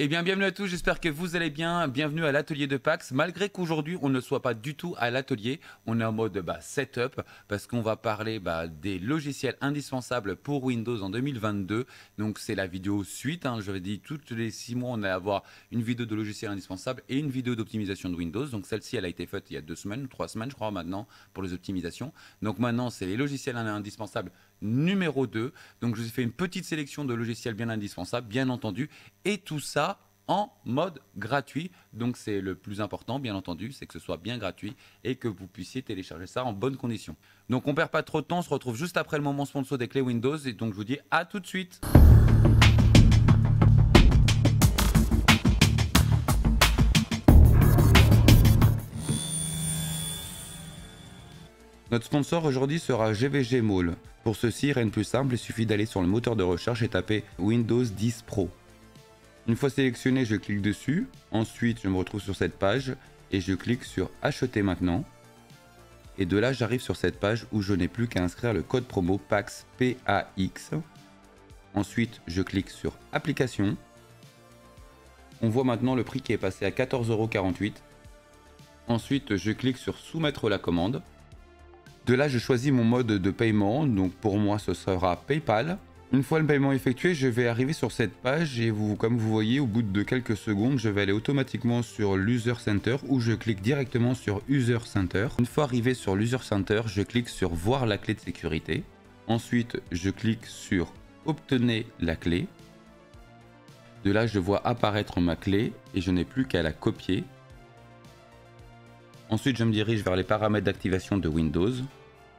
Eh bien, bienvenue à tous, j'espère que vous allez bien. Bienvenue à l'atelier de Pax. Malgré qu'aujourd'hui, on ne soit pas du tout à l'atelier, on est en mode bah, setup parce qu'on va parler bah, des logiciels indispensables pour Windows en 2022. Donc, c'est la vidéo suite. Hein. Je dit, toutes les six mois, on allait avoir une vidéo de logiciels indispensables et une vidéo d'optimisation de Windows. Donc, celle-ci, elle a été faite il y a deux semaines, trois semaines, je crois, maintenant, pour les optimisations. Donc, maintenant, c'est les logiciels indispensables numéro 2. Donc, je vous ai fait une petite sélection de logiciels bien indispensables, bien entendu. Et tout ça, en mode gratuit. Donc c'est le plus important, bien entendu, c'est que ce soit bien gratuit et que vous puissiez télécharger ça en bonne condition Donc on perd pas trop de temps, on se retrouve juste après le moment sponsor des clés Windows et donc je vous dis à tout de suite. Notre sponsor aujourd'hui sera GVG Mall. Pour ceci, rien de plus simple, il suffit d'aller sur le moteur de recherche et taper Windows 10 Pro. Une fois sélectionné, je clique dessus. Ensuite, je me retrouve sur cette page et je clique sur acheter maintenant. Et de là, j'arrive sur cette page où je n'ai plus qu'à inscrire le code promo PAX Ensuite, je clique sur application. On voit maintenant le prix qui est passé à 14,48€. Ensuite, je clique sur soumettre la commande. De là, je choisis mon mode de paiement. Donc pour moi, ce sera PayPal. Une fois le paiement effectué, je vais arriver sur cette page et vous, comme vous voyez, au bout de quelques secondes, je vais aller automatiquement sur l'User Center où je clique directement sur User Center. Une fois arrivé sur l'User Center, je clique sur Voir la clé de sécurité. Ensuite, je clique sur Obtenez la clé. De là, je vois apparaître ma clé et je n'ai plus qu'à la copier. Ensuite, je me dirige vers les paramètres d'activation de Windows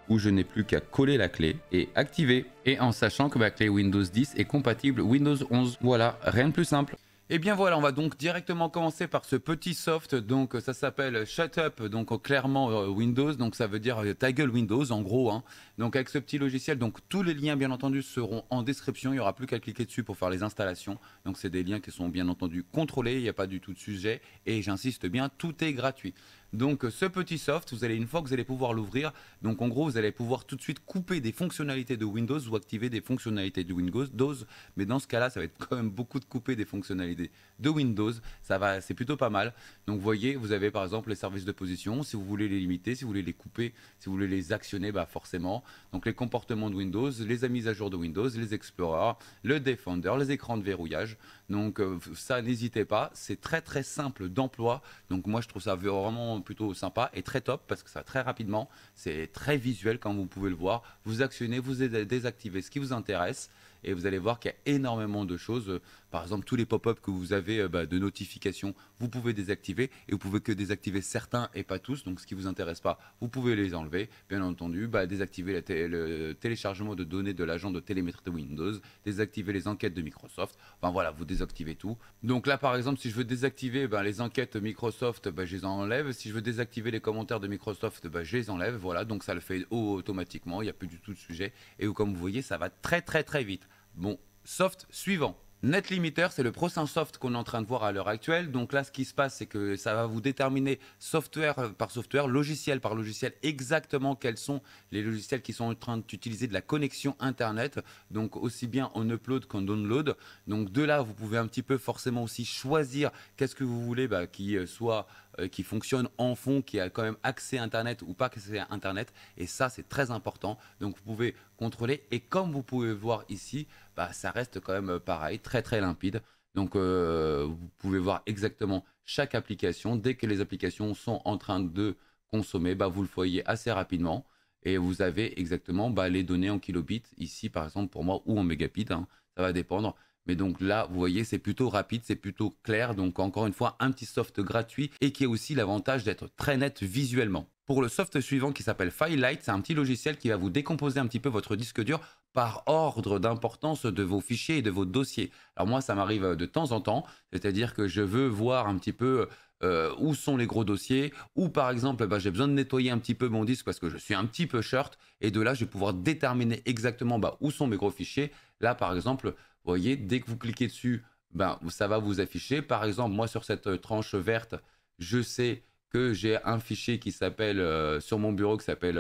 où je n'ai plus qu'à coller la clé et activer. Et en sachant que ma clé Windows 10 est compatible Windows 11. Voilà, rien de plus simple. Et eh bien voilà, on va donc directement commencer par ce petit soft. Donc ça s'appelle Shut Up, donc clairement euh, Windows, donc ça veut dire euh, Windows en gros. Hein. Donc avec ce petit logiciel, donc tous les liens bien entendu seront en description. Il n'y aura plus qu'à cliquer dessus pour faire les installations. Donc c'est des liens qui sont bien entendu contrôlés, il n'y a pas du tout de sujet. Et j'insiste bien, tout est gratuit. Donc ce petit soft, vous allez une fois que vous allez pouvoir l'ouvrir, donc en gros vous allez pouvoir tout de suite couper des fonctionnalités de Windows ou activer des fonctionnalités de Windows, mais dans ce cas-là ça va être quand même beaucoup de couper des fonctionnalités de Windows, ça va, c'est plutôt pas mal. Donc vous voyez, vous avez par exemple les services de position, si vous voulez les limiter, si vous voulez les couper, si vous voulez les actionner, bah forcément. Donc les comportements de Windows, les mises à jour de Windows, les Explorers, le Defender, les écrans de verrouillage. Donc euh, ça n'hésitez pas, c'est très très simple d'emploi. Donc moi je trouve ça vraiment plutôt sympa et très top parce que ça très rapidement, c'est très visuel comme vous pouvez le voir. Vous actionnez, vous désactivez ce qui vous intéresse et vous allez voir qu'il y a énormément de choses. Euh, par exemple, tous les pop-up que vous avez euh, bah, de notifications, vous pouvez désactiver et vous pouvez que désactiver certains et pas tous. Donc, ce qui ne vous intéresse pas, vous pouvez les enlever. Bien entendu, bah, désactiver le téléchargement de données de l'agent de télémétrie de Windows, désactiver les enquêtes de Microsoft. Enfin voilà, vous désactivez tout. Donc là, par exemple, si je veux désactiver ben, les enquêtes Microsoft, ben, je les enlève. Si je veux désactiver les commentaires de Microsoft, ben, je les enlève. Voilà, donc ça le fait automatiquement. Il n'y a plus du tout de sujet. Et comme vous voyez, ça va très très très vite. Bon, soft suivant. NetLimiter, c'est le prochain soft qu'on est en train de voir à l'heure actuelle. Donc là, ce qui se passe, c'est que ça va vous déterminer software par software, logiciel par logiciel, exactement quels sont les logiciels qui sont en train d'utiliser de la connexion Internet, donc aussi bien en upload qu'en download. Donc de là, vous pouvez un petit peu forcément aussi choisir qu'est-ce que vous voulez bah, qui euh, soit euh, qui fonctionne en fond, qui a quand même accès Internet ou pas accès à Internet. Et ça, c'est très important. Donc, vous pouvez contrôler. Et comme vous pouvez voir ici, bah, ça reste quand même euh, pareil, très très limpide. Donc, euh, vous pouvez voir exactement chaque application. Dès que les applications sont en train de consommer, bah, vous le voyez assez rapidement. Et vous avez exactement bah, les données en kilobits, ici par exemple pour moi, ou en mégabits, hein. ça va dépendre. Mais donc là, vous voyez, c'est plutôt rapide, c'est plutôt clair. Donc encore une fois, un petit soft gratuit et qui a aussi l'avantage d'être très net visuellement. Pour le soft suivant qui s'appelle Filelight, c'est un petit logiciel qui va vous décomposer un petit peu votre disque dur par ordre d'importance de vos fichiers et de vos dossiers. Alors moi, ça m'arrive euh, de temps en temps, c'est-à-dire que je veux voir un petit peu euh, où sont les gros dossiers, ou par exemple, bah, j'ai besoin de nettoyer un petit peu mon disque parce que je suis un petit peu short, et de là, je vais pouvoir déterminer exactement bah, où sont mes gros fichiers. Là, par exemple, voyez, dès que vous cliquez dessus, ben, ça va vous afficher. Par exemple, moi, sur cette euh, tranche verte, je sais que j'ai un fichier qui s'appelle, euh, sur mon bureau, qui s'appelle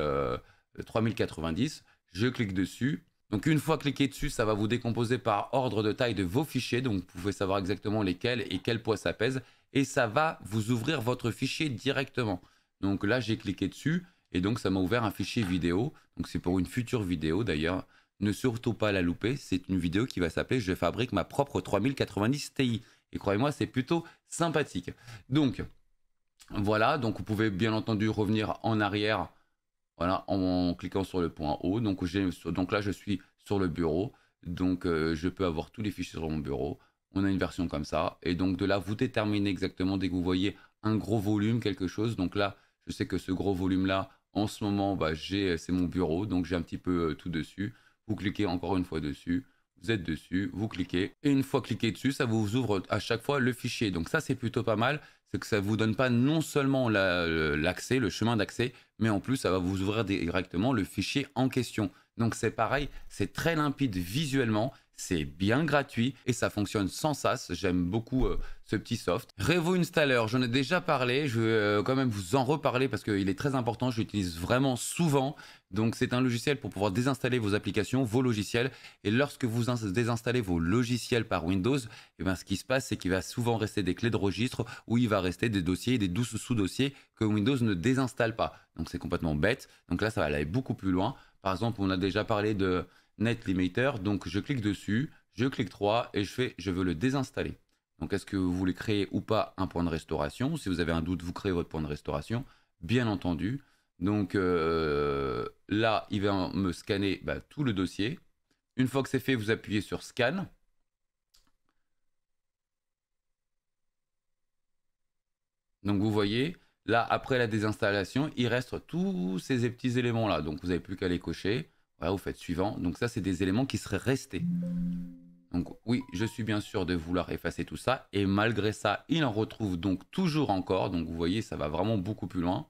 3090. Euh, je clique dessus. Donc, une fois cliqué dessus, ça va vous décomposer par ordre de taille de vos fichiers. Donc, vous pouvez savoir exactement lesquels et quel poids ça pèse. Et ça va vous ouvrir votre fichier directement. Donc là, j'ai cliqué dessus. Et donc, ça m'a ouvert un fichier vidéo. Donc, c'est pour une future vidéo d'ailleurs ne surtout pas la louper. C'est une vidéo qui va s'appeler Je fabrique ma propre 3090 Ti. Et croyez-moi, c'est plutôt sympathique. Donc, voilà. Donc, vous pouvez bien entendu revenir en arrière voilà, en, cliquant sur le point haut. Donc, donc là, je suis sur le bureau. Donc, euh, je peux avoir tous les fichiers sur mon bureau. On a une version comme ça. Et donc, de là, vous déterminez exactement dès que vous voyez un gros volume, quelque chose. Donc là, je sais que ce gros volume-là, en ce moment, bah, c'est mon bureau. Donc, j'ai un petit peu euh, tout dessus. Vous cliquez encore une fois dessus. Vous êtes dessus, vous cliquez. Et une fois cliqué dessus, ça vous ouvre à chaque fois le fichier. Donc ça, c'est plutôt pas mal. C'est que ça ne vous donne pas non seulement euh, l'accès, le chemin d'accès, mais en plus, ça va vous ouvrir directement le fichier en question. Donc c'est pareil, c'est très limpide visuellement c'est bien gratuit et ça fonctionne sans sas. J'aime beaucoup euh, ce petit soft. Revo Installer, j'en ai déjà parlé. Je vais euh, quand même vous en reparler parce qu'il est très important. Je l'utilise vraiment souvent. Donc c'est un logiciel pour pouvoir désinstaller vos applications, vos logiciels. Et lorsque vous désinstallez vos logiciels par Windows, eh ben, ce qui se passe, c'est qu'il va souvent rester des clés de registre où il va rester des dossiers, des douze sous-dossiers que Windows ne désinstalle pas. Donc c'est complètement bête. Donc là, ça va aller beaucoup plus loin. Par exemple, on a déjà parlé de Net Limiter. Donc je clique dessus, je clique 3 et je fais je veux le désinstaller. Donc est-ce que vous voulez créer ou pas un point de restauration Si vous avez un doute, vous créez votre point de restauration, bien entendu. Donc euh, là, il va me scanner bah, tout le dossier. Une fois que c'est fait, vous appuyez sur Scan. Donc vous voyez, là, après la désinstallation, il reste tous ces petits éléments-là. Donc vous n'avez plus qu'à les cocher. Voilà, vous faites suivant. Donc ça, c'est des éléments qui seraient restés. Donc oui, je suis bien sûr de vouloir effacer tout ça. Et malgré ça, il en retrouve donc toujours encore. Donc vous voyez, ça va vraiment beaucoup plus loin.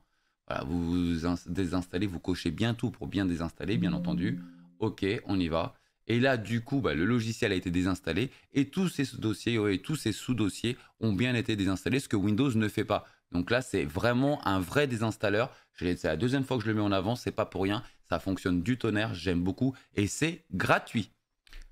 Voilà, vous, vous désinstallez, vous cochez bien tout pour bien désinstaller, bien entendu. Ok, on y va. Et là, du coup, bah, le logiciel a été désinstallé et tous ces dossiers et tous ces sous-dossiers ont bien été désinstallés, ce que Windows ne fait pas. Donc là, c'est vraiment un vrai désinstalleur. C'est la deuxième fois que je le mets en avant, c'est pas pour rien. Ça fonctionne du tonnerre, j'aime beaucoup et c'est gratuit.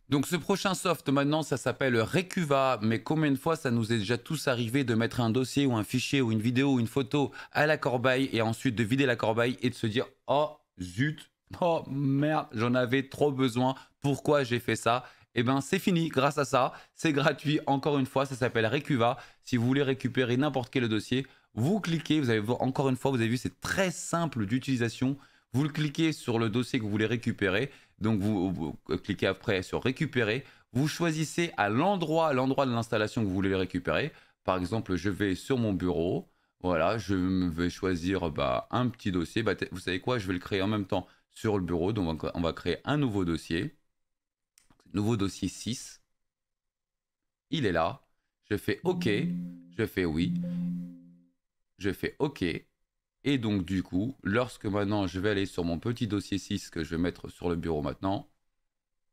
Donc ce prochain soft maintenant, ça s'appelle Recuva, mais combien de fois ça nous est déjà tous arrivé de mettre un dossier ou un fichier ou une vidéo ou une photo à la corbeille et ensuite de vider la corbeille et de se dire oh zut, oh merde, j'en avais trop besoin, pourquoi j'ai fait ça eh bien, c'est fini grâce à ça. C'est gratuit, encore une fois, ça s'appelle Recuva. Si vous voulez récupérer n'importe quel dossier, vous cliquez, vous avez encore une fois, vous avez vu, c'est très simple d'utilisation. Vous le cliquez sur le dossier que vous voulez récupérer. Donc vous, cliquez après sur récupérer. Vous choisissez à l'endroit, l'endroit de l'installation que vous voulez récupérer. Par exemple, je vais sur mon bureau. Voilà, je vais choisir bah, un petit dossier. Bah, vous savez quoi Je vais le créer en même temps sur le bureau. Donc on va créer un nouveau dossier nouveau dossier 6. Il est là. Je fais OK. Je fais oui. Je fais OK. Et donc, du coup, lorsque maintenant je vais aller sur mon petit dossier 6 que je vais mettre sur le bureau maintenant,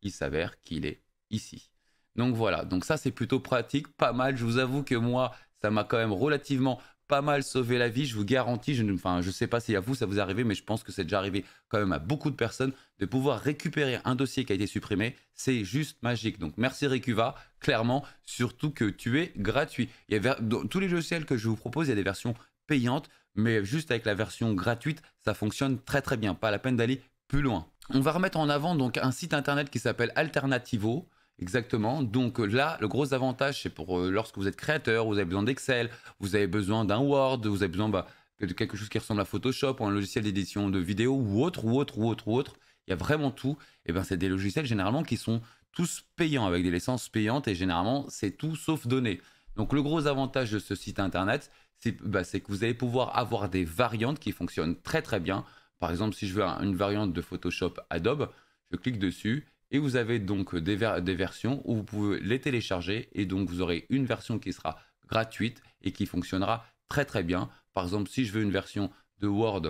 il s'avère qu'il est ici. Donc voilà, donc ça c'est plutôt pratique, pas mal. Je vous avoue que moi, ça m'a quand même relativement pas mal sauvé la vie. Je vous garantis, je ne enfin, je sais pas si à vous ça vous est arrivé, mais je pense que c'est déjà arrivé quand même à beaucoup de personnes de pouvoir récupérer un dossier qui a été supprimé. C'est juste magique. Donc merci Recuva, clairement, surtout que tu es gratuit. Il y Dans tous les logiciels que je vous propose, il y a des versions payantes, mais juste avec la version gratuite, ça fonctionne très très bien. Pas la peine d'aller plus loin. On va remettre en avant donc un site internet qui s'appelle Alternativo. Exactement. Donc euh, là, le gros avantage, c'est pour euh, lorsque vous êtes créateur, vous avez besoin d'Excel, vous avez besoin d'un Word, vous avez besoin bah, de quelque chose qui ressemble à Photoshop ou un logiciel d'édition de vidéo ou autre, ou autre, ou autre, ou autre. Il y a vraiment tout. Et bien, c'est des logiciels généralement qui sont tous payants, avec des licences payantes, et généralement, c'est tout sauf donné. Donc, le gros avantage de ce site internet, c'est bah, que vous allez pouvoir avoir des variantes qui fonctionnent très très bien. Par exemple, si je veux une variante de Photoshop Adobe, je clique dessus et vous avez donc euh, des, versions où vous pouvez les télécharger et donc vous aurez une version qui sera gratuite et qui fonctionnera très très bien. Par exemple, si je veux une version de Word,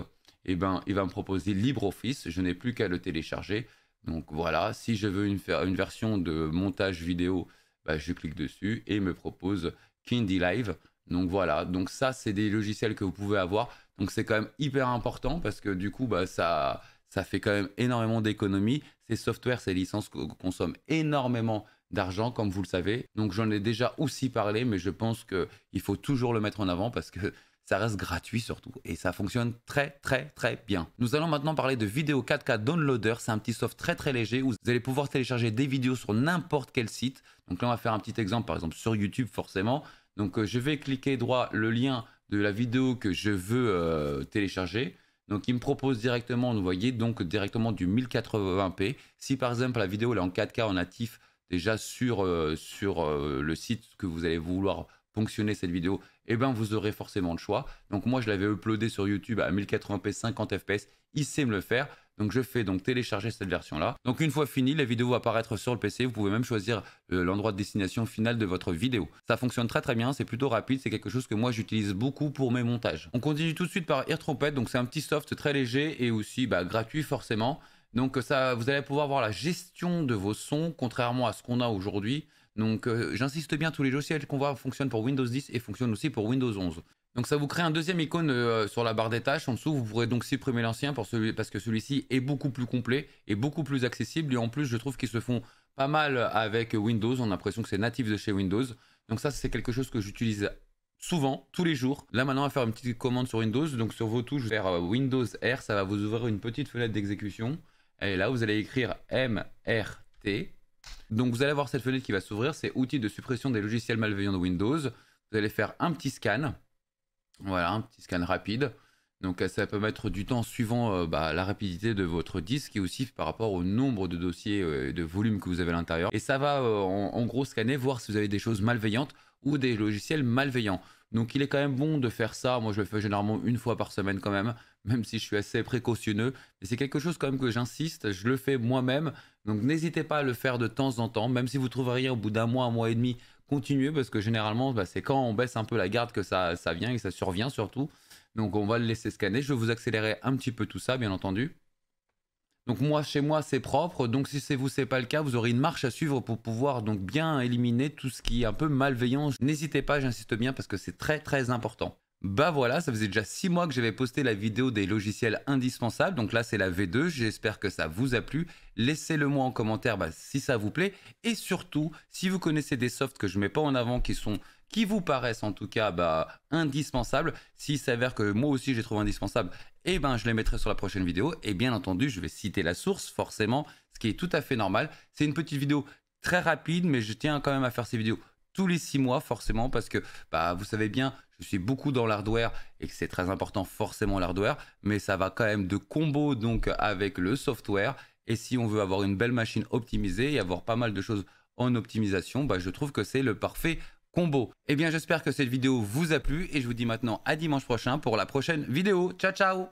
eh ben, il va me proposer LibreOffice, je n'ai plus qu'à le télécharger. Donc voilà, si je veux une, version de montage vidéo, bah, je clique dessus et il me propose Kindy Live. Donc voilà, donc ça c'est des logiciels que vous pouvez avoir. Donc c'est quand même hyper important parce que du coup, bah, ça, ça fait quand même énormément d'économies. Ces softwares, ces licences consomment énormément d'argent, comme vous le savez. Donc j'en ai déjà aussi parlé, mais je pense qu'il faut toujours le mettre en avant parce que ça reste gratuit surtout et ça fonctionne très très très bien. Nous allons maintenant parler de Vidéo 4K Downloader. C'est un petit soft très très léger où vous allez pouvoir télécharger des vidéos sur n'importe quel site. Donc là on va faire un petit exemple par exemple sur YouTube forcément. Donc euh, je vais cliquer droit le lien de la vidéo que je veux euh, télécharger. Donc il me propose directement, vous voyez, donc directement du 1080p. Si par exemple la vidéo est en 4K en natif déjà sur, euh, sur euh, le site que vous allez vouloir fonctionner cette vidéo, et eh ben vous aurez forcément le choix. Donc moi je l'avais uploadé sur YouTube à 1080p 50 fps, il sait me le faire. Donc je fais donc télécharger cette version là. Donc une fois fini, la vidéo va apparaître sur le PC. Vous pouvez même choisir euh, l'endroit de destination finale de votre vidéo. Ça fonctionne très très bien, c'est plutôt rapide, c'est quelque chose que moi j'utilise beaucoup pour mes montages. On continue tout de suite par air donc c'est un petit soft très léger et aussi bah, gratuit forcément. Donc ça, vous allez pouvoir voir la gestion de vos sons, contrairement à ce qu'on a aujourd'hui. Donc euh, j'insiste bien, tous les logiciels qu'on voit fonctionnent pour Windows 10 et fonctionnent aussi pour Windows 11. Donc ça vous crée un deuxième icône euh, sur la barre des tâches. En dessous, vous pourrez donc supprimer l'ancien parce que celui-ci est beaucoup plus complet et beaucoup plus accessible. Et en plus, je trouve qu'ils se font pas mal avec Windows. On a l'impression que c'est natif de chez Windows. Donc ça, c'est quelque chose que j'utilise souvent, tous les jours. Là maintenant, on va faire une petite commande sur Windows. Donc sur vos touches, je vais faire euh, Windows R. Ça va vous ouvrir une petite fenêtre d'exécution. Et là, vous allez écrire MRT donc vous allez avoir cette fenêtre qui va s'ouvrir, c'est outil de suppression des logiciels malveillants de Windows. Vous allez faire un petit scan, voilà, un petit scan rapide. Donc ça peut mettre du temps suivant euh, bah, la rapidité de votre disque et aussi par rapport au nombre de dossiers euh, et de volumes que vous avez à l'intérieur. Et ça va euh, en, gros scanner, voir si vous avez des choses malveillantes ou des logiciels malveillants. Donc il est quand même bon de faire ça, moi je le fais généralement une fois par semaine quand même, même si je suis assez précautionneux. Mais c'est quelque chose quand même que j'insiste, je le fais moi-même. Donc n'hésitez pas à le faire de temps en temps, même si vous trouveriez au bout d'un mois, un mois et demi, continuez parce que généralement bah, c'est quand on baisse un peu la garde que ça, vient et ça survient surtout. Donc on va le laisser scanner. Je vais vous accélérer un petit peu tout ça, bien entendu. Donc moi, chez moi, c'est propre. Donc si c'est vous, c'est pas le cas, vous aurez une marche à suivre pour pouvoir donc bien éliminer tout ce qui est un peu malveillant. N'hésitez pas, j'insiste bien, parce que c'est très très important. Bah voilà, ça faisait déjà six mois que j'avais posté la vidéo des logiciels indispensables, donc là c'est la V2, j'espère que ça vous a plu. Laissez-le moi en commentaire bah, si ça vous plaît, et surtout, si vous connaissez des softs que je ne mets pas en avant qui sont qui vous paraissent en tout cas bah, indispensables, s'il s'avère que moi aussi j'ai trouvé indispensable, eh ben je les mettrai sur la prochaine vidéo, et bien entendu je vais citer la source forcément, ce qui est tout à fait normal. C'est une petite vidéo très rapide, mais je tiens quand même à faire ces vidéos tous les six mois forcément parce que bah, vous savez bien je suis beaucoup dans l'hardware et que c'est très important forcément l'hardware, mais ça va quand même de combo donc avec le software. Et si on veut avoir une belle machine optimisée et avoir pas mal de choses en optimisation, bah, je trouve que c'est le parfait combo. Eh bien j'espère que cette vidéo vous a plu et je vous dis maintenant à dimanche prochain pour la prochaine vidéo. Ciao ciao